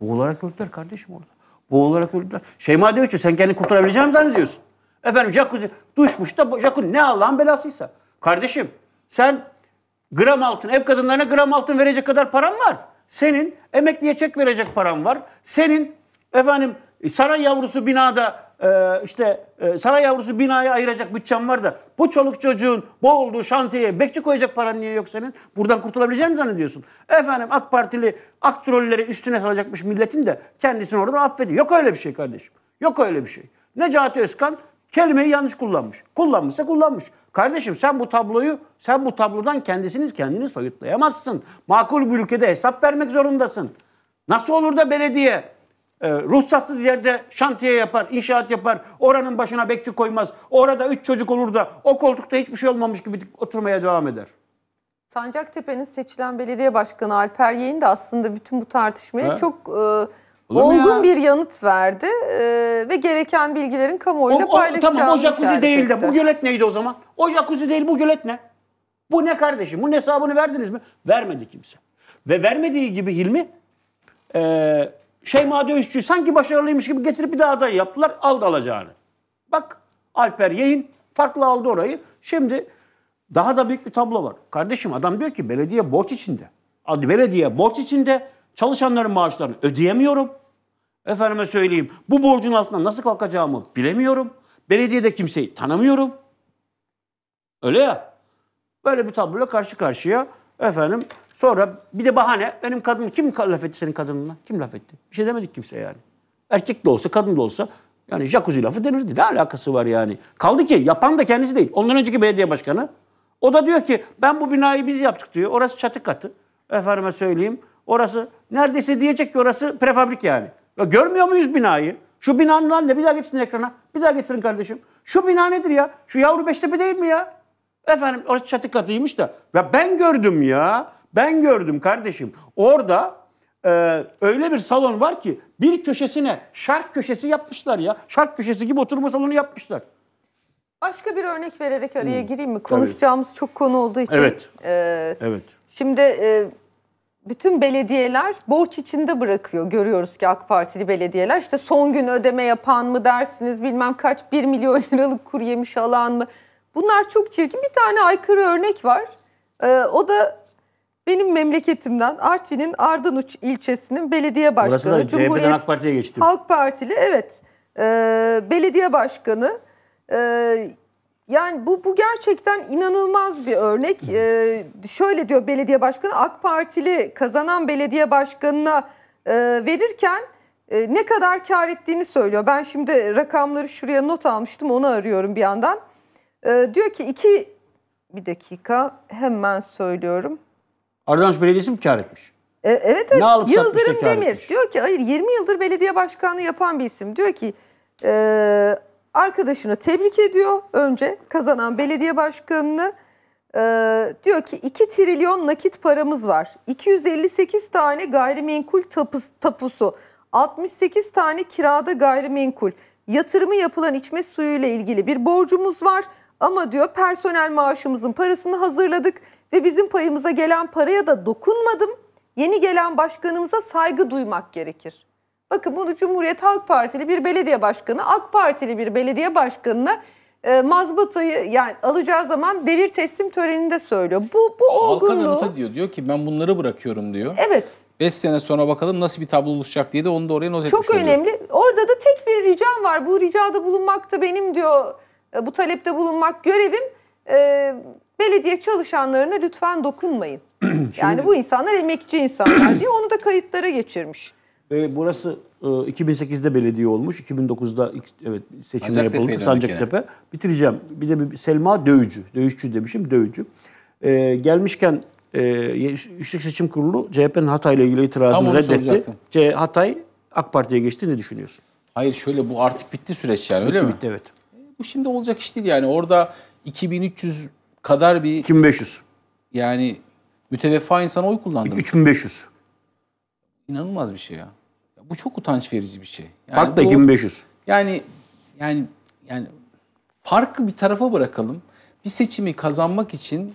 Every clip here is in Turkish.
Boğularak öldüler kardeşim orada. Boğularak öldüler. Şeyma diyor ki sen kendini kurtarabileceğini mi zannediyorsun? Efendim jacuzzi düşmüş da jacuzzi ne Allah'ın belasıysa. Kardeşim sen gram altın, ev kadınlarına gram altın verecek kadar param var. Senin emekliye çek verecek param var. Senin efendim saray yavrusu binada e, işte e, saray yavrusu binaya ayıracak bütçen var da bu çoluk çocuğun bu olduğu şantiyeye bekçi koyacak paran niye yok senin? Buradan kurtulabileceğini mi zannediyorsun? Efendim AK Partili ak trolleri üstüne salacakmış milletin de kendisini orada affediyor. Yok öyle bir şey kardeşim. Yok öyle bir şey. Necati Özkan kelimeyi yanlış kullanmış. Kullanmışsa kullanmış. Kardeşim sen bu tabloyu, sen bu tablodan kendisini kendini soyutlayamazsın. Makul bir ülkede hesap vermek zorundasın. Nasıl olur da belediye e, ruhsatsız yerde şantiye yapar, inşaat yapar, oranın başına bekçi koymaz, orada üç çocuk olur da o koltukta hiçbir şey olmamış gibi oturmaya devam eder. Sancaktepe'nin seçilen belediye başkanı Alper Yeğin de aslında bütün bu tartışmaya He? çok e, olgun ya. bir yanıt verdi e, ve gereken bilgilerin kamuoyuyla paylaşacağını Tamam o jacuzzi değil de bu gölet neydi o zaman? O jacuzzi değil bu gölet ne? Bu ne kardeşim? Bunun hesabını verdiniz mi? Vermedi kimse. Ve vermediği gibi Hilmi e, Şeyma Dövüşçü sanki başarılıymış gibi getirip bir daha aday yaptılar. Aldı alacağını. Bak Alper Yeyin farklı aldı orayı. Şimdi daha da büyük bir tablo var. Kardeşim adam diyor ki belediye borç içinde. Belediye borç içinde çalışanların maaşlarını ödeyemiyorum. Efendime söyleyeyim bu borcun altından nasıl kalkacağımı bilemiyorum. Belediyede kimseyi tanımıyorum. Öyle ya. Böyle bir tabloyla karşı karşıya efendim Sonra bir de bahane benim kadın kim laf etti senin kadınına? Kim laf etti? Bir şey demedik kimse yani. Erkek de olsa kadın da olsa yani jacuzzi lafı denirdi. Ne alakası var yani? Kaldı ki yapan da kendisi değil. Ondan önceki belediye başkanı. O da diyor ki ben bu binayı biz yaptık diyor. Orası çatı katı. Efendime söyleyeyim. Orası neredeyse diyecek ki orası prefabrik yani. Ya görmüyor muyuz binayı? Şu binanın ne bir daha gitsin ekrana. Bir daha getirin kardeşim. Şu bina nedir ya? Şu yavru Beştepe değil mi ya? Efendim orası çatı katıymış da. Ya ben gördüm ya. Ben gördüm kardeşim. Orada e, öyle bir salon var ki bir köşesine şark köşesi yapmışlar ya. Şark köşesi gibi oturma salonu yapmışlar. Başka bir örnek vererek araya hmm, gireyim mi? Konuşacağımız Tabii. çok konu olduğu için. Evet. E, evet. Şimdi e, bütün belediyeler borç içinde bırakıyor. Görüyoruz ki AK Partili belediyeler işte son gün ödeme yapan mı dersiniz bilmem kaç 1 milyon liralık kuru yemiş alan mı. Bunlar çok çirkin. Bir tane aykırı örnek var. Ee, o da benim memleketimden Artvin'in Ardanuç ilçesinin belediye başkanı. da Cumhuriyet AK Parti'ye geçti. Halk Partili evet. E, belediye başkanı. E, yani bu, bu gerçekten inanılmaz bir örnek. E, şöyle diyor belediye başkanı AK Partili kazanan belediye başkanına e, verirken e, ne kadar kar ettiğini söylüyor. Ben şimdi rakamları şuraya not almıştım onu arıyorum bir yandan. E, diyor ki iki bir dakika hemen söylüyorum. Ardahanç Belediyesi mi kar etmiş? E, evet evet. Ne alıp Yıldırım da Demir etmiş? diyor ki hayır 20 yıldır belediye başkanlığı yapan bir isim. Diyor ki e, arkadaşını tebrik ediyor önce kazanan belediye başkanını. E, diyor ki 2 trilyon nakit paramız var. 258 tane gayrimenkul tapus, tapusu. 68 tane kirada gayrimenkul. Yatırımı yapılan içme suyuyla ilgili bir borcumuz var. Ama diyor personel maaşımızın parasını hazırladık ve bizim payımıza gelen paraya da dokunmadım. Yeni gelen başkanımıza saygı duymak gerekir. Bakın bunu Cumhuriyet Halk Partili bir belediye başkanı, AK Partili bir belediye başkanına e, mazbatayı yani alacağı zaman devir teslim töreninde söylüyor. Bu bu Halka olgunluğu. Halka diyor. Diyor ki ben bunları bırakıyorum diyor. Evet. 5 sene sonra bakalım nasıl bir tablo oluşacak diye de onu da oraya not etmiş Çok oluyor. önemli. Orada da tek bir ricam var. Bu ricada bulunmak da benim diyor, e, bu talepte bulunmak görevim. Ee, belediye çalışanlarına lütfen dokunmayın. Şimdi, yani bu insanlar emekçi insanlar diye onu da kayıtlara geçirmiş. E, burası e, 2008'de belediye olmuş. 2009'da evet seçim yapıldı Sancaktepe. Yani. Bitireceğim. Bir de bir Selma Dövücü. Dövüşçü demişim, Dövücü. E, gelmişken e, Yüksek Seçim Kurulu CHP'nin Hatay'la ilgili itirazını reddetti. C Hatay AK Parti'ye geçti. Ne düşünüyorsun? Hayır şöyle bu artık bitti süreç yani bitti, öyle mi? Bitti evet. E, bu şimdi olacak iş değil yani. Orada 2300 kadar bir... 2500. Yani müteveffa insana oy kullandırmış. 3500. İnanılmaz bir şey ya. Bu çok utanç verici bir şey. Yani Fark da 2500. Yani yani yani farkı bir tarafa bırakalım. Bir seçimi kazanmak için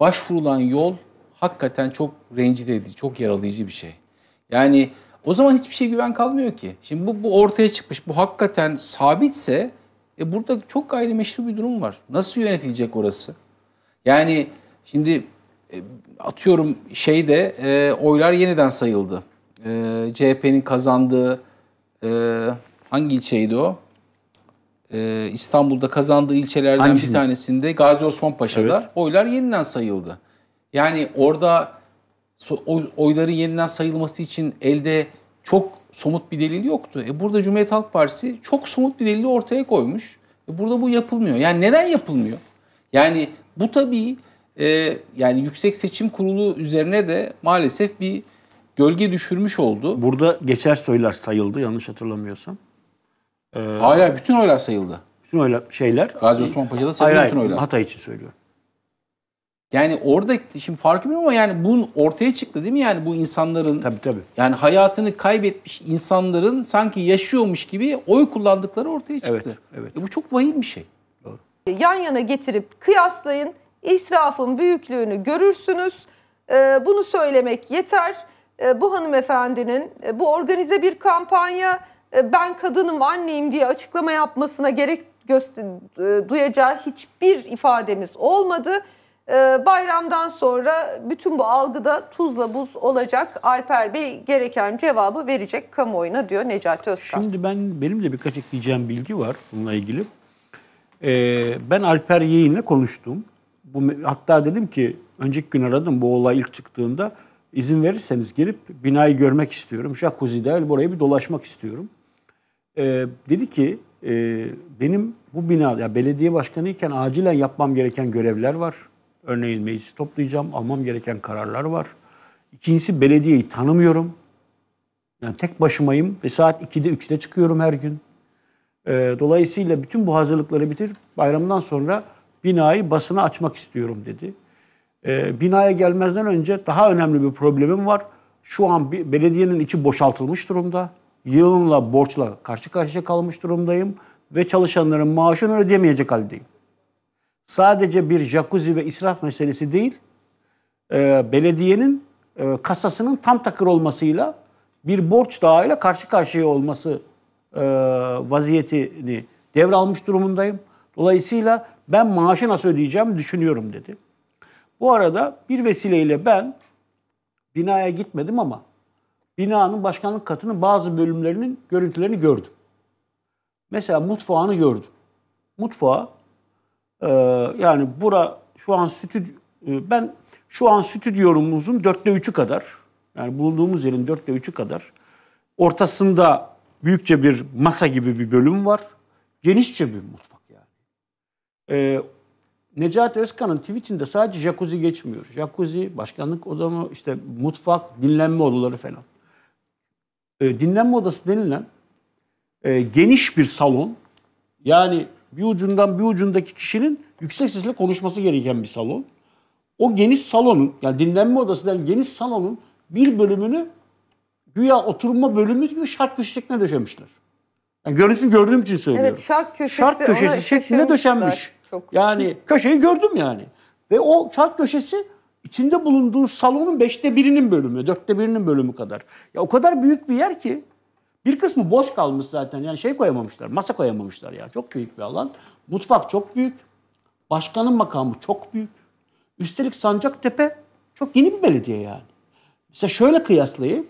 başvurulan yol hakikaten çok rencide edici, çok yaralayıcı bir şey. Yani o zaman hiçbir şey güven kalmıyor ki. Şimdi bu, bu ortaya çıkmış, bu hakikaten sabitse e burada çok gayrimeşru bir durum var. Nasıl yönetilecek orası? Yani şimdi e, atıyorum şeyde e, oylar yeniden sayıldı. E, CHP'nin kazandığı e, hangi ilçeydi o? E, İstanbul'da kazandığı ilçelerden Hangisini? bir tanesinde Gazi Osman Paşa'da evet. oylar yeniden sayıldı. Yani orada oyların yeniden sayılması için elde çok somut bir delil yoktu. E burada Cumhuriyet Halk Partisi çok somut bir delili ortaya koymuş. E burada bu yapılmıyor. Yani neden yapılmıyor? Yani bu tabii e, yani Yüksek Seçim Kurulu üzerine de maalesef bir gölge düşürmüş oldu. Burada geçer söyler sayıldı yanlış hatırlamıyorsam. Ee, Hala bütün oylar sayıldı. Bütün oylar şeyler. Gazi Osman Paşa'da sayıldı hayır, bütün oylar. Hatay için söylüyorum. Yani orada şimdi fark bilmiyorum ama yani bunun ortaya çıktı değil mi? Yani bu insanların tabii, tabii. yani hayatını kaybetmiş insanların sanki yaşıyormuş gibi oy kullandıkları ortaya çıktı. Evet, evet. E bu çok vahim bir şey yan yana getirip kıyaslayın. İsrafın büyüklüğünü görürsünüz. Ee, bunu söylemek yeter. Ee, bu hanımefendinin e, bu organize bir kampanya e, ben kadınım anneyim diye açıklama yapmasına gerek e, duyacağı hiçbir ifademiz olmadı. Ee, bayramdan sonra bütün bu algıda tuzla buz olacak. Alper Bey gereken cevabı verecek kamuoyuna diyor Necati Özkan. Şimdi ben benim de birkaç ekleyeceğim bilgi var bununla ilgili. E, ben Alper Yeğin'le konuştum. Bu, hatta dedim ki önceki gün aradım bu olay ilk çıktığında. izin verirseniz gelip binayı görmek istiyorum. jacuzzi Jacuzzi'de buraya bir dolaşmak istiyorum. E, dedi ki e, benim bu bina, ya belediye başkanıyken acilen yapmam gereken görevler var. Örneğin meclisi toplayacağım, almam gereken kararlar var. İkincisi belediyeyi tanımıyorum. Yani tek başımayım ve saat 2'de 3'te çıkıyorum her gün. Ee, dolayısıyla bütün bu hazırlıkları bitir. Bayramdan sonra binayı basına açmak istiyorum dedi. Ee, binaya gelmezden önce daha önemli bir problemim var. Şu an bir, belediyenin içi boşaltılmış durumda. Yığınla, borçla karşı karşıya kalmış durumdayım ve çalışanların maaşını ödeyemeyecek haldeyim. Sadece bir jacuzzi ve israf meselesi değil, e, belediyenin e, kasasının tam takır olmasıyla bir borç dağıyla karşı karşıya olması e, vaziyetini devralmış durumundayım. Dolayısıyla ben maaşı nasıl ödeyeceğimi düşünüyorum dedi. Bu arada bir vesileyle ben binaya gitmedim ama binanın başkanlık katının bazı bölümlerinin görüntülerini gördüm. Mesela mutfağını gördüm. Mutfağı e, yani bura şu an stüdyo e, ben şu an stüdyomuzun dörtte üçü kadar yani bulunduğumuz yerin dörtte üçü kadar ortasında büyükçe bir masa gibi bir bölüm var. Genişçe bir mutfak yani. Ee, Necati Özkan'ın tweetinde sadece jacuzzi geçmiyor. Jacuzzi, başkanlık odamı, işte mutfak, dinlenme odaları falan. Ee, dinlenme odası denilen e, geniş bir salon. Yani bir ucundan bir ucundaki kişinin yüksek sesle konuşması gereken bir salon. O geniş salonun, yani dinlenme odasından geniş salonun bir bölümünü güya oturma bölümü gibi şark köşesine döşemişler. Yani görüntüsünü gördüğüm için söylüyorum. Evet şark köşesi, şark köşesi şeklinde döşenmiş. Çok. Yani köşeyi gördüm yani. Ve o şark köşesi içinde bulunduğu salonun beşte birinin bölümü, dörtte birinin bölümü kadar. Ya o kadar büyük bir yer ki bir kısmı boş kalmış zaten. Yani şey koyamamışlar, masa koyamamışlar ya. Çok büyük bir alan. Mutfak çok büyük. Başkanın makamı çok büyük. Üstelik Sancaktepe çok yeni bir belediye yani. Mesela şöyle kıyaslayayım.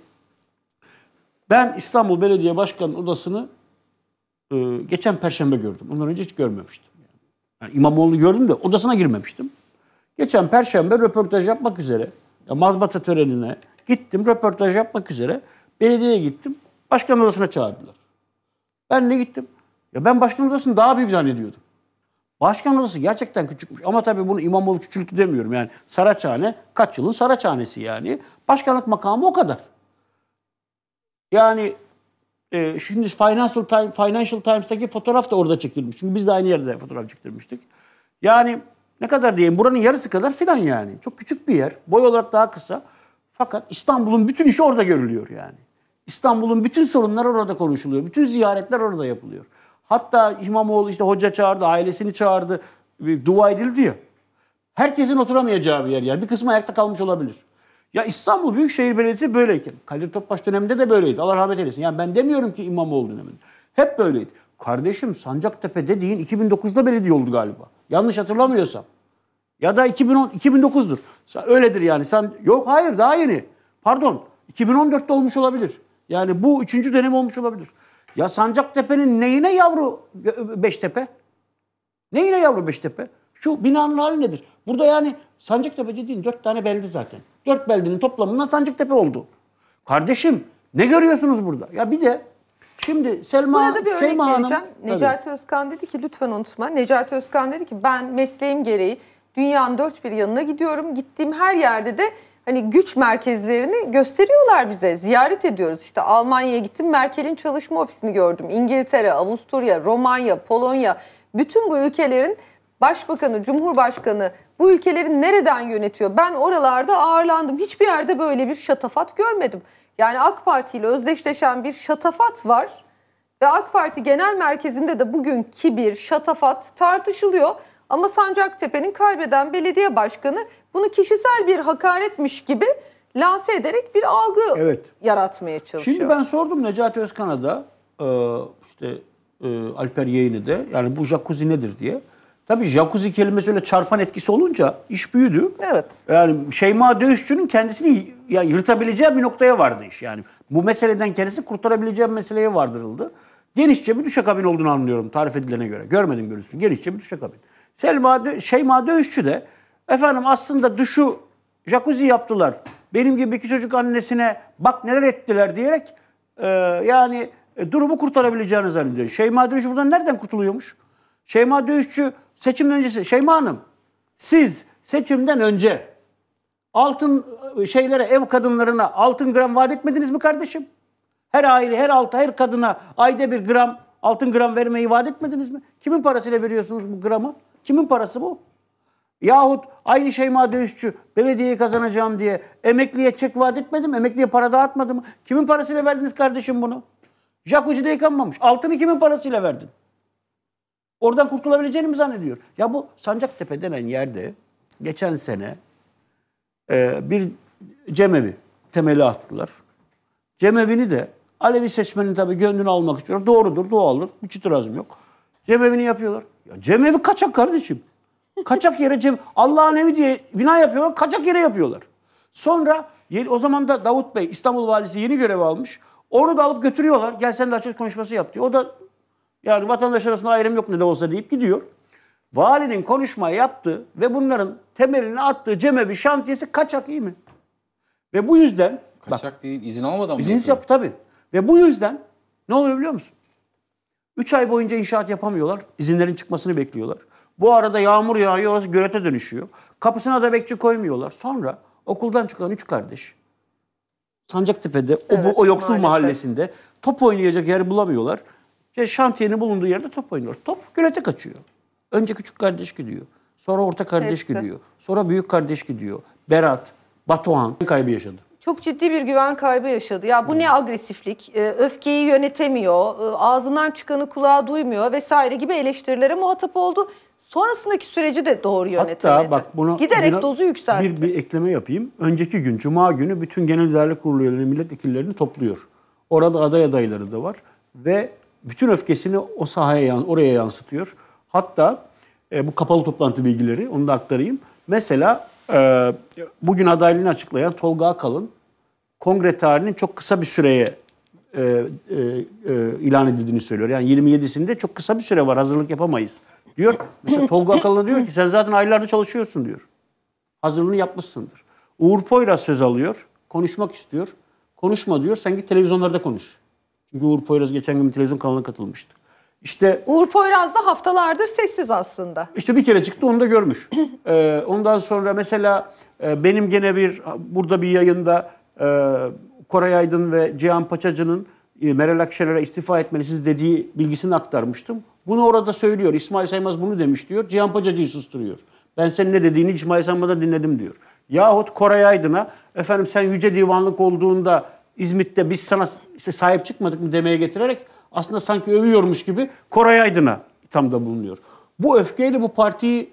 Ben İstanbul Belediye Başkanı'nın odasını e, geçen perşembe gördüm. Ondan önce hiç görmemiştim. Yani İmamoğlu'nu gördüm de odasına girmemiştim. Geçen perşembe röportaj yapmak üzere, ya mazbata törenine gittim, röportaj yapmak üzere belediyeye gittim. Başkan odasına çağırdılar. Ben ne gittim. Ya ben başkan odasını daha büyük zannediyordum. Başkan odası gerçekten küçükmüş. Ama tabii bunu İmamoğlu küçültü demiyorum. Yani Saraçhane kaç yılın Saraçhanesi yani. Başkanlık makamı o kadar. Yani e, şimdi Financial, Time, Financial Times'taki fotoğraf da orada çekilmiş. Çünkü biz de aynı yerde fotoğraf çektirmiştik. Yani ne kadar diyeyim buranın yarısı kadar filan yani. Çok küçük bir yer. Boy olarak daha kısa. Fakat İstanbul'un bütün işi orada görülüyor yani. İstanbul'un bütün sorunları orada konuşuluyor. Bütün ziyaretler orada yapılıyor. Hatta İmamoğlu işte hoca çağırdı, ailesini çağırdı. Bir Dua edildi ya. Herkesin oturamayacağı bir yer yani. Bir kısmı ayakta kalmış olabilir. Ya İstanbul Büyükşehir Belediyesi böyleyken. Kadir Topbaş döneminde de böyleydi. Allah rahmet eylesin. Yani ben demiyorum ki İmamoğlu döneminde. Hep böyleydi. Kardeşim Sancaktepe dediğin 2009'da belediye oldu galiba. Yanlış hatırlamıyorsam. Ya da 2010, 2009'dur. Öyledir yani. Sen yok hayır daha yeni. Pardon. 2014'te olmuş olabilir. Yani bu üçüncü dönem olmuş olabilir. Ya Sancaktepe'nin neyine yavru Beştepe? Neyine yavru Beştepe? Şu binanın hali nedir? Burada yani Sancaktepe dediğin dört tane belde zaten. Dört beldenin toplamından Sancaktepe oldu. Kardeşim ne görüyorsunuz burada? Ya bir de Şimdi Selma Burada bir örnek vereceğim. Hanım, Necati tabii. Özkan dedi ki lütfen unutma. Necati Özkan dedi ki ben mesleğim gereği dünyanın dört bir yanına gidiyorum. Gittiğim her yerde de hani güç merkezlerini gösteriyorlar bize. Ziyaret ediyoruz. İşte Almanya'ya gittim. Merkel'in çalışma ofisini gördüm. İngiltere, Avusturya, Romanya, Polonya bütün bu ülkelerin başbakanı, cumhurbaşkanı bu ülkeleri nereden yönetiyor? Ben oralarda ağırlandım. Hiçbir yerde böyle bir şatafat görmedim. Yani AK Parti ile özdeşleşen bir şatafat var. Ve AK Parti genel merkezinde de bugünkü bir şatafat tartışılıyor. Ama Sancaktepe'nin kaybeden belediye başkanı bunu kişisel bir hakaretmiş gibi lanse ederek bir algı evet. yaratmaya çalışıyor. Şimdi ben sordum Necati Özkan'a da e, işte e, Alper Yeğen'i de yani bu jacuzzi nedir diye. Tabii jacuzzi kelimesi öyle çarpan etkisi olunca iş büyüdü. Evet. Yani Şeyma Dövüşçü'nün kendisini ya yırtabileceği bir noktaya vardı iş. Yani bu meseleden kendisi kurtarabileceği bir meseleye vardırıldı. Genişçe bir düşakabin olduğunu anlıyorum tarif edilene göre. Görmedim görüntüsünü. Genişçe bir düşakabin. Selma Dö Şeyma Dövüşçü de efendim aslında duşu jacuzzi yaptılar. Benim gibi iki çocuk annesine bak neler ettiler diyerek e, yani e, durumu kurtarabileceğini zannediyor. Şeyma Dövüşçü buradan nereden kurtuluyormuş? Şeyma Dövüşçü seçimden öncesi. Şeyma Hanım siz seçimden önce altın e, şeylere ev kadınlarına altın gram vaat etmediniz mi kardeşim? Her aile, her altı, her kadına ayda bir gram altın gram vermeyi vaat etmediniz mi? Kimin parasıyla veriyorsunuz bu gramı? Kimin parası bu? Yahut aynı Şeyma Dövüşçü belediyeyi kazanacağım diye emekliye çek vaat etmedim, emekliye para dağıtmadım mı? Kimin parasıyla verdiniz kardeşim bunu? de yıkanmamış. Altını kimin parasıyla verdin? Oradan kurtulabileceğini mi zannediyor? Ya bu Sancaktepe denen yerde geçen sene e, bir cemevi temeli attılar. Cemevini de Alevi seçmenin tabii gönlünü almak istiyor. Doğrudur, doğaldır. Hiç itirazım yok. Cemevini yapıyorlar. Ya cemevi kaçak kardeşim. Kaçak yere cem Allah'ın evi diye bina yapıyorlar, kaçak yere yapıyorlar. Sonra o zaman da Davut Bey İstanbul valisi yeni görev almış. Onu da alıp götürüyorlar. Gel sen de açılış konuşması yap diyor. O da yani vatandaş arasında ayrım yok ne de olsa deyip gidiyor. Valinin konuşma yaptı ve bunların temelini attığı cemevi şantiyesi kaçak iyi mi? Ve bu yüzden... Kaçak bak, değil, izin almadan mı? İzinsiz yapı tabii. Ve bu yüzden ne oluyor biliyor musun? Üç ay boyunca inşaat yapamıyorlar. İzinlerin çıkmasını bekliyorlar. Bu arada yağmur yağıyor, orası görete dönüşüyor. Kapısına da bekçi koymuyorlar. Sonra okuldan çıkan üç kardeş Sancaktepe'de, evet, o, o yoksul maalesef. mahallesinde top oynayacak yer bulamıyorlar. İşte şantiyenin bulunduğu yerde top oynuyor. Top gölete kaçıyor. Önce küçük kardeş gidiyor. Sonra orta kardeş Hepsi. gidiyor. Sonra büyük kardeş gidiyor. Berat, Batuhan kaybı yaşadı. Çok ciddi bir güven kaybı yaşadı. Ya bu hmm. ne agresiflik, ee, öfkeyi yönetemiyor, e, ağzından çıkanı kulağa duymuyor vesaire gibi eleştirilere muhatap oldu. Sonrasındaki süreci de doğru yönetemedi. Hatta bak buna giderek buna dozu yükseltti. Bir, bir ekleme yapayım. Önceki gün cuma günü bütün genel idare kurulu üyeleri milletvekillerini topluyor. Orada aday adayları da var ve bütün öfkesini o sahaya, oraya yansıtıyor. Hatta e, bu kapalı toplantı bilgileri, onu da aktarayım. Mesela e, bugün adaylığını açıklayan Tolga Akalın, kongre tarihinin çok kısa bir süreye e, e, e, ilan edildiğini söylüyor. Yani 27'sinde çok kısa bir süre var, hazırlık yapamayız diyor. Mesela Tolga Akalın'a diyor ki sen zaten aylarda çalışıyorsun diyor. Hazırlığını yapmışsındır. Uğur Poyraz söz alıyor, konuşmak istiyor. Konuşma diyor, sen git televizyonlarda konuş. Çünkü Uğur Poyraz geçen gün bir televizyon kanalına katılmıştı. İşte Uğur Poyraz da haftalardır sessiz aslında. İşte bir kere çıktı onu da görmüş. ee, ondan sonra mesela e, benim gene bir burada bir yayında e, Koray Aydın ve Cihan Paçacı'nın e, Meral Akşener'e istifa etmelisiniz dediği bilgisini aktarmıştım. Bunu orada söylüyor. İsmail Saymaz bunu demiş diyor. Cihan Paçacı'yı susturuyor. Ben senin ne dediğini İsmail Saymaz'dan dinledim diyor. Yahut Koray Aydın'a efendim sen Yüce Divanlık olduğunda İzmit'te biz sana işte sahip çıkmadık mı demeye getirerek aslında sanki övüyormuş gibi Koray Aydın'a tam da bulunuyor. Bu öfkeyle bu partiyi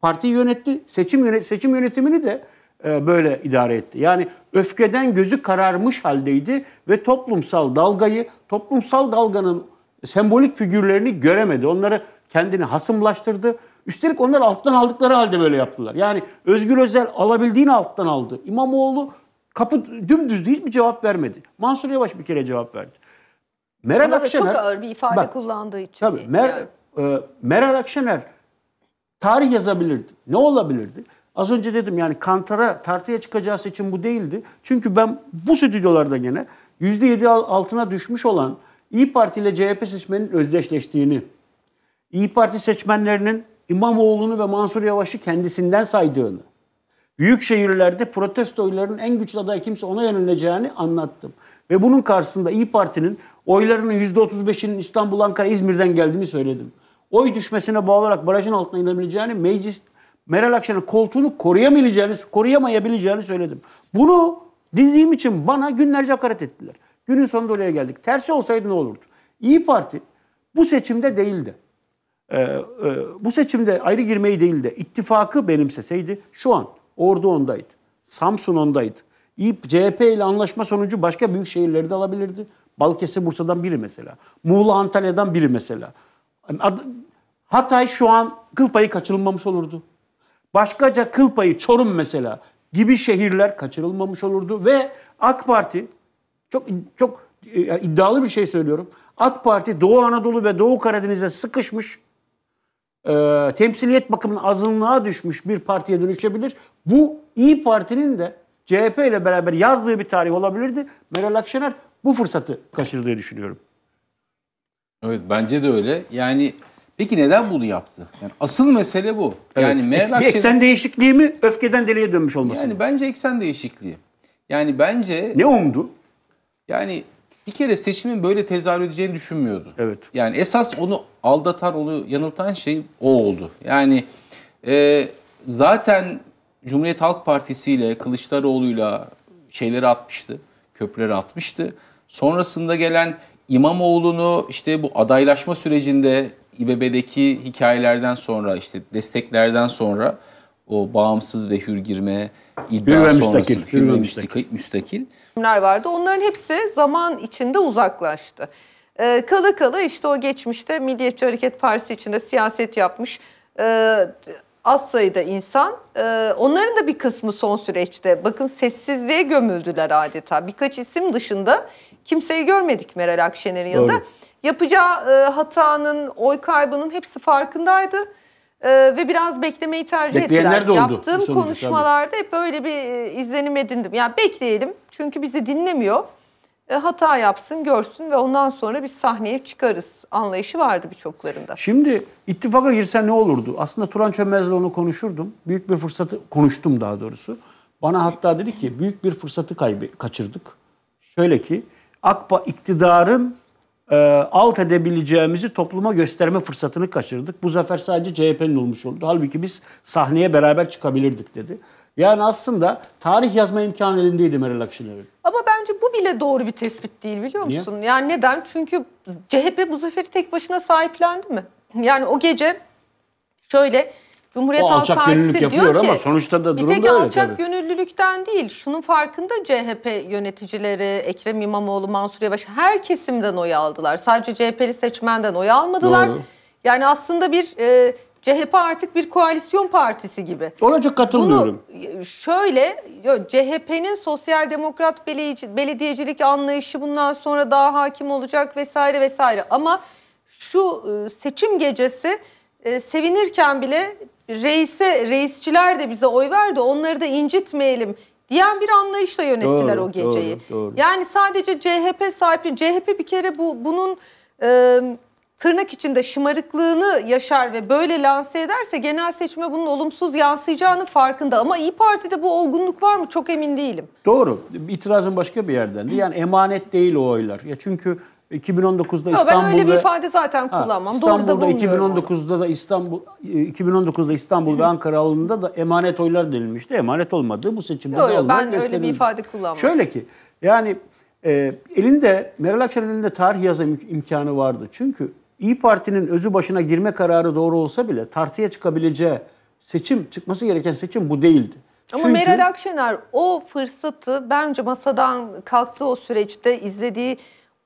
partiyi yönetti. Seçim yönet seçim yönetimini de e, böyle idare etti. Yani öfkeden gözü kararmış haldeydi ve toplumsal dalgayı, toplumsal dalganın sembolik figürlerini göremedi. Onları kendini hasımlaştırdı. Üstelik onlar alttan aldıkları halde böyle yaptılar. Yani Özgür Özel alabildiğini alttan aldı. İmamoğlu Kapı dümdüzdü hiçbir cevap vermedi. Mansur Yavaş bir kere cevap verdi. Meral Ama Akşener çok ağır bir ifade bak, kullandığı için. Tabii Mer, e, Meral Akşener tarih yazabilirdi. Ne olabilirdi? Az önce dedim yani Kantar'a tartıya çıkacağı seçim bu değildi. Çünkü ben bu stüdyolarda gene %7 altına düşmüş olan İyi Parti ile CHP seçmenin özdeşleştiğini, İyi Parti seçmenlerinin İmamoğlu'nu ve Mansur Yavaş'ı kendisinden saydığını, büyük şehirlerde protesto oylarının en güçlü aday kimse ona yöneleceğini anlattım. Ve bunun karşısında İyi Parti'nin oylarının %35'inin İstanbul, Ankara, İzmir'den geldiğini söyledim. Oy düşmesine bağlı olarak barajın altına inebileceğini, meclis Meral Akşener'in koltuğunu koruyamayacağını, koruyamayabileceğini söyledim. Bunu dediğim için bana günlerce hakaret ettiler. Günün sonunda oraya geldik. Tersi olsaydı ne olurdu? İyi Parti bu seçimde değildi. Ee, e, bu seçimde ayrı girmeyi değil de ittifakı benimseseydi şu an Ordu ondaydı. Samsun ondaydı. İP, CHP ile anlaşma sonucu başka büyük şehirleri de alabilirdi. Balıkesir Bursa'dan biri mesela. Muğla Antalya'dan biri mesela. Hatay şu an kıl payı kaçırılmamış olurdu. Başkaca kıl payı Çorum mesela gibi şehirler kaçırılmamış olurdu ve AK Parti çok çok e, iddialı bir şey söylüyorum. AK Parti Doğu Anadolu ve Doğu Karadeniz'e sıkışmış e, temsiliyet bakımının azınlığa düşmüş bir partiye dönüşebilir. Bu İyi Parti'nin de CHP ile beraber yazdığı bir tarih olabilirdi. Meral Akşener bu fırsatı kaçırdığı düşünüyorum. Evet bence de öyle. Yani peki neden bunu yaptı? Yani asıl mesele bu. Evet. Yani Meral Akşener... Bir eksen değişikliği mi öfkeden deliye dönmüş olması? Yani bence eksen değişikliği. Yani bence... Ne umdu? Yani bir kere seçimin böyle tezahür edeceğini düşünmüyordu. Evet. Yani esas onu aldatan, onu yanıltan şey o oldu. Yani e, zaten Cumhuriyet Halk Partisi ile Kılıçdaroğlu'yla şeyleri atmıştı, köprüleri atmıştı. Sonrasında gelen İmamoğlu'nu işte bu adaylaşma sürecinde İBB'deki hikayelerden sonra işte desteklerden sonra o bağımsız ve hür girme iddia hür sonrası hür ve müstakil. müstakil isimler vardı. Onların hepsi zaman içinde uzaklaştı. Ee, kala kala işte o geçmişte Milliyetçi Hareket Partisi içinde siyaset yapmış e, az sayıda insan. E, onların da bir kısmı son süreçte bakın sessizliğe gömüldüler adeta. Birkaç isim dışında kimseyi görmedik Meral Akşener'in yanında. Doğru. Yapacağı e, hatanın, oy kaybının hepsi farkındaydı ee, ve biraz beklemeyi tercih Bekleyenler ettiler. De oldu, Yaptığım sonucu, konuşmalarda tabii. hep böyle bir e, izlenim edindim. Yani bekleyelim çünkü bizi dinlemiyor. E, hata yapsın, görsün ve ondan sonra biz sahneye çıkarız anlayışı vardı birçoklarında. Şimdi ittifaka girsen ne olurdu? Aslında Turan Çömez'le onu konuşurdum. Büyük bir fırsatı konuştum daha doğrusu. Bana hatta dedi ki büyük bir fırsatı kaybı, kaçırdık. Şöyle ki AKPA iktidarın e, alt edebileceğimizi topluma gösterme fırsatını kaçırdık. Bu zafer sadece CHP'nin olmuş oldu. Halbuki biz sahneye beraber çıkabilirdik dedi. Yani aslında tarih yazma imkanı elindeydi Meral Akşener'in. Ama bence bu bile doğru bir tespit değil biliyor musun? Niye? Yani neden? Çünkü CHP bu zaferi tek başına sahiplendi mi? Yani o gece şöyle Cumhuriyet o Halk Partisi diyor yapıyor ki ama sonuçta da durum bir tek böyle alçak tabii. gönüllülükten değil. Şunun farkında CHP yöneticileri Ekrem İmamoğlu, Mansur Yavaş her kesimden oy aldılar. Sadece CHP'li seçmenden oy almadılar. Doğru. Yani aslında bir e, CHP artık bir koalisyon partisi gibi. Ona katılmıyorum. Bunu e, şöyle CHP'nin sosyal demokrat belediyecilik anlayışı bundan sonra daha hakim olacak vesaire vesaire ama şu e, seçim gecesi e, sevinirken bile reise, reisçiler de bize oy verdi onları da incitmeyelim diyen bir anlayışla yönettiler doğru, o geceyi. Doğru, doğru. Yani sadece CHP sahipliği, CHP bir kere bu bunun e, tırnak içinde şımarıklığını yaşar ve böyle lanse ederse genel seçime bunun olumsuz yansıyacağını farkında. Ama İyi Parti'de bu olgunluk var mı çok emin değilim. Doğru. İtirazın başka bir yerden. Yani emanet değil o oylar. Ya çünkü 2019'da İstanbul'da... Ben öyle bir ifade zaten kullanmam. Ha, İstanbul'da Doğru da 2019'da da İstanbul 2019'da e, İstanbul ve Ankara alanında da emanet oylar denilmişti. Emanet olmadığı bu seçimde yo, de yo, Ben öyle bir ifade kullanmam. Şöyle ki yani e, elinde Meral Akşener'in elinde tarih yazım imkanı vardı. Çünkü İyi Parti'nin özü başına girme kararı doğru olsa bile tartıya çıkabileceği seçim çıkması gereken seçim bu değildi. Ama Çünkü... Meral Akşener o fırsatı bence masadan kalktığı o süreçte izlediği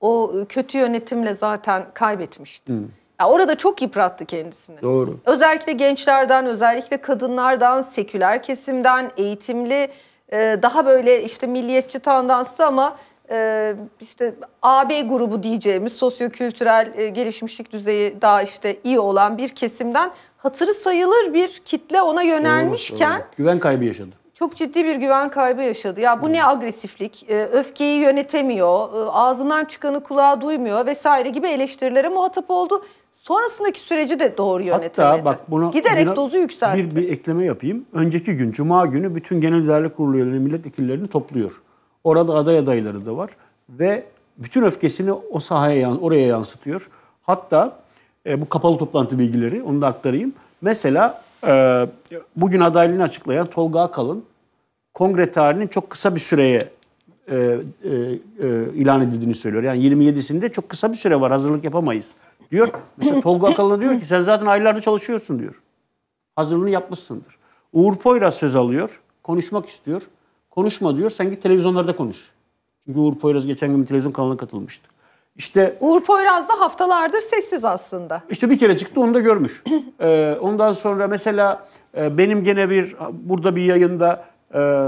o ıı, kötü yönetimle zaten kaybetmişti. Hmm. Ya orada çok yıprattı kendisini. Doğru. Özellikle gençlerden, özellikle kadınlardan, seküler kesimden, eğitimli, ıı, daha böyle işte milliyetçi tandanslı ama ıı, işte AB grubu diyeceğimiz sosyokültürel gelişmişlik düzeyi daha işte iyi olan bir kesimden hatırı sayılır bir kitle ona yönelmişken doğru, doğru. güven kaybı yaşadı çok ciddi bir güven kaybı yaşadı. Ya bu ne agresiflik, e, öfkeyi yönetemiyor, e, ağzından çıkanı kulağa duymuyor vesaire gibi eleştirilere muhatap oldu. Sonrasındaki süreci de doğru yönetemedi. Hatta bak buna giderek buna dozu yükseltti. Bir, bir ekleme yapayım. Önceki gün cuma günü bütün genel idare kurulu üyeleri milletvekillerini topluyor. Orada aday adayları da var ve bütün öfkesini o sahaya oraya yansıtıyor. Hatta e, bu kapalı toplantı bilgileri onu da aktarayım. Mesela e, bugün adaylığını açıklayan Tolga Akalın kongre tarihinin çok kısa bir süreye e, e, e, ilan edildiğini söylüyor. Yani 27'sinde çok kısa bir süre var hazırlık yapamayız diyor. Mesela Tolga Akalın'a diyor ki sen zaten aylarda çalışıyorsun diyor. Hazırlığını yapmışsındır. Uğur Poyraz söz alıyor. Konuşmak istiyor. Konuşma diyor. Sen git televizyonlarda konuş. Çünkü Uğur Poyraz geçen gün bir televizyon kanalına katılmıştı. İşte Uğur Poyraz da haftalardır sessiz aslında. İşte bir kere çıktı onu da görmüş. ee, ondan sonra mesela e, benim gene bir burada bir yayında e,